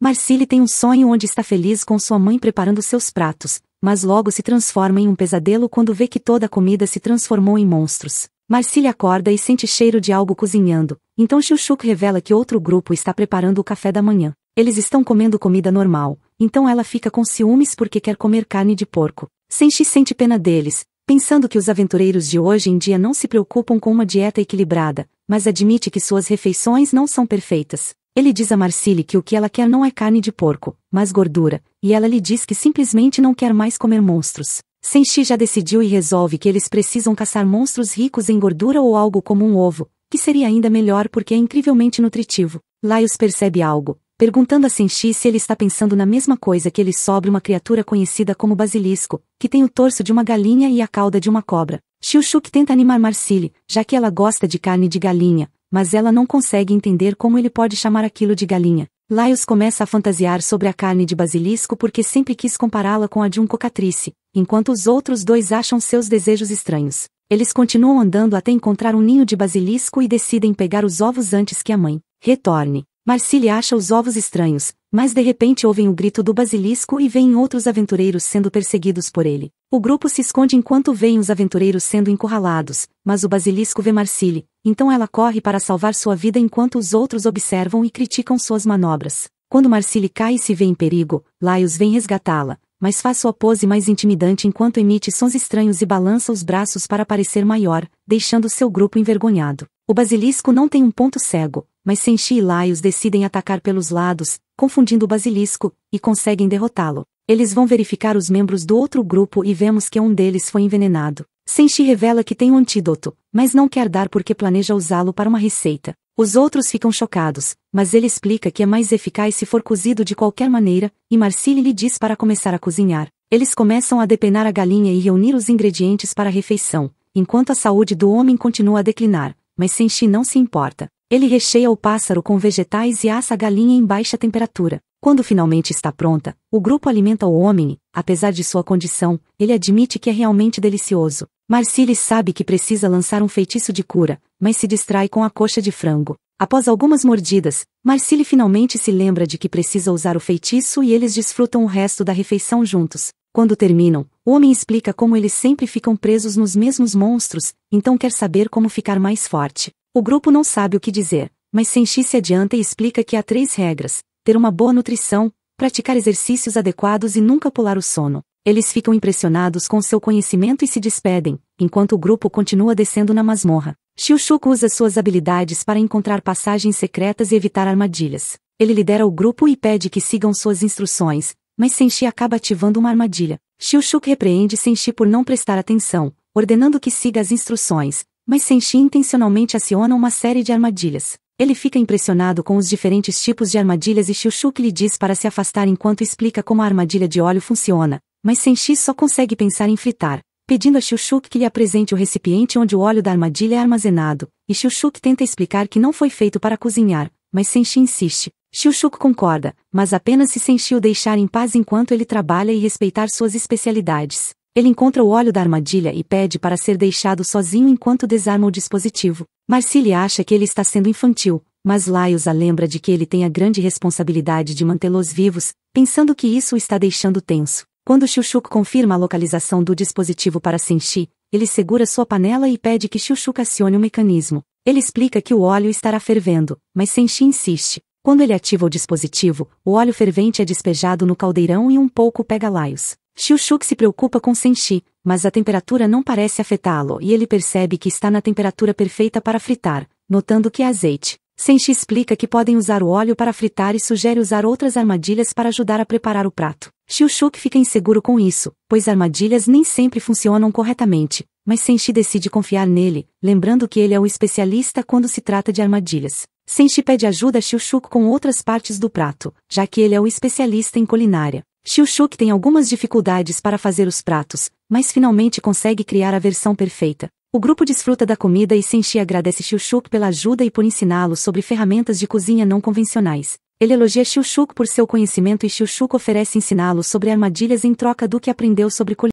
Marcile tem um sonho onde está feliz com sua mãe preparando seus pratos, mas logo se transforma em um pesadelo quando vê que toda a comida se transformou em monstros. Marcile acorda e sente cheiro de algo cozinhando, então Chuchuk revela que outro grupo está preparando o café da manhã. Eles estão comendo comida normal, então ela fica com ciúmes porque quer comer carne de porco. Senshi sente pena deles, pensando que os aventureiros de hoje em dia não se preocupam com uma dieta equilibrada, mas admite que suas refeições não são perfeitas. Ele diz a Marcile que o que ela quer não é carne de porco, mas gordura, e ela lhe diz que simplesmente não quer mais comer monstros. Senshi já decidiu e resolve que eles precisam caçar monstros ricos em gordura ou algo como um ovo, que seria ainda melhor porque é incrivelmente nutritivo. Laios percebe algo, perguntando a Senshi se ele está pensando na mesma coisa que ele sobre uma criatura conhecida como basilisco, que tem o torso de uma galinha e a cauda de uma cobra. Shushuke tenta animar Marcile, já que ela gosta de carne de galinha, mas ela não consegue entender como ele pode chamar aquilo de galinha. Laios começa a fantasiar sobre a carne de basilisco porque sempre quis compará-la com a de um cocatrice, enquanto os outros dois acham seus desejos estranhos. Eles continuam andando até encontrar um ninho de basilisco e decidem pegar os ovos antes que a mãe retorne. Marcília acha os ovos estranhos, mas de repente ouvem o grito do basilisco e veem outros aventureiros sendo perseguidos por ele. O grupo se esconde enquanto veem os aventureiros sendo encurralados, mas o basilisco vê Marcile, então ela corre para salvar sua vida enquanto os outros observam e criticam suas manobras. Quando Marcile cai e se vê em perigo, Laios vem resgatá-la, mas faz sua pose mais intimidante enquanto emite sons estranhos e balança os braços para parecer maior, deixando seu grupo envergonhado. O basilisco não tem um ponto cego, mas Senshi e Laios decidem atacar pelos lados, confundindo o basilisco, e conseguem derrotá-lo. Eles vão verificar os membros do outro grupo e vemos que um deles foi envenenado. Senshi revela que tem um antídoto, mas não quer dar porque planeja usá-lo para uma receita. Os outros ficam chocados, mas ele explica que é mais eficaz se for cozido de qualquer maneira, e Marcille lhe diz para começar a cozinhar. Eles começam a depenar a galinha e reunir os ingredientes para a refeição, enquanto a saúde do homem continua a declinar, mas Senshi não se importa. Ele recheia o pássaro com vegetais e assa a galinha em baixa temperatura. Quando finalmente está pronta, o grupo alimenta o homem, apesar de sua condição, ele admite que é realmente delicioso. Marcílis sabe que precisa lançar um feitiço de cura, mas se distrai com a coxa de frango. Após algumas mordidas, Marcílio finalmente se lembra de que precisa usar o feitiço e eles desfrutam o resto da refeição juntos. Quando terminam, o homem explica como eles sempre ficam presos nos mesmos monstros, então quer saber como ficar mais forte. O grupo não sabe o que dizer, mas Senchi se adianta e explica que há três regras: ter uma boa nutrição, praticar exercícios adequados e nunca pular o sono. Eles ficam impressionados com seu conhecimento e se despedem, enquanto o grupo continua descendo na masmorra. Shiushuku usa suas habilidades para encontrar passagens secretas e evitar armadilhas. Ele lidera o grupo e pede que sigam suas instruções, mas Senshi acaba ativando uma armadilha. Shiushuku repreende Senshi por não prestar atenção, ordenando que siga as instruções, mas Senshi intencionalmente aciona uma série de armadilhas. Ele fica impressionado com os diferentes tipos de armadilhas e Shushuke lhe diz para se afastar enquanto explica como a armadilha de óleo funciona, mas Senshi só consegue pensar em fritar, pedindo a Shushuke que lhe apresente o recipiente onde o óleo da armadilha é armazenado, e Shushuke tenta explicar que não foi feito para cozinhar, mas Senshi insiste. Shushuke concorda, mas apenas se Senshi o deixar em paz enquanto ele trabalha e respeitar suas especialidades. Ele encontra o óleo da armadilha e pede para ser deixado sozinho enquanto desarma o dispositivo. Marcile acha que ele está sendo infantil, mas Laios a lembra de que ele tem a grande responsabilidade de mantê-los vivos, pensando que isso o está deixando tenso. Quando Chuchuk confirma a localização do dispositivo para Senshi, ele segura sua panela e pede que Chuchuk acione o mecanismo. Ele explica que o óleo estará fervendo, mas Senshi insiste. Quando ele ativa o dispositivo, o óleo fervente é despejado no caldeirão e um pouco pega Laios. Xiuxuk se preocupa com Senshi, mas a temperatura não parece afetá-lo e ele percebe que está na temperatura perfeita para fritar, notando que é azeite. Senshi explica que podem usar o óleo para fritar e sugere usar outras armadilhas para ajudar a preparar o prato. Xiuxuk fica inseguro com isso, pois armadilhas nem sempre funcionam corretamente, mas Senshi decide confiar nele, lembrando que ele é o especialista quando se trata de armadilhas. Senshi pede ajuda a Xiuxuk com outras partes do prato, já que ele é o especialista em culinária. Xiu Shuk tem algumas dificuldades para fazer os pratos, mas finalmente consegue criar a versão perfeita. O grupo desfruta da comida e Senshi agradece Xiu Shuk pela ajuda e por ensiná-lo sobre ferramentas de cozinha não convencionais. Ele elogia Xiu Shuk por seu conhecimento e Xiu Shuk oferece ensiná-lo sobre armadilhas em troca do que aprendeu sobre culinária.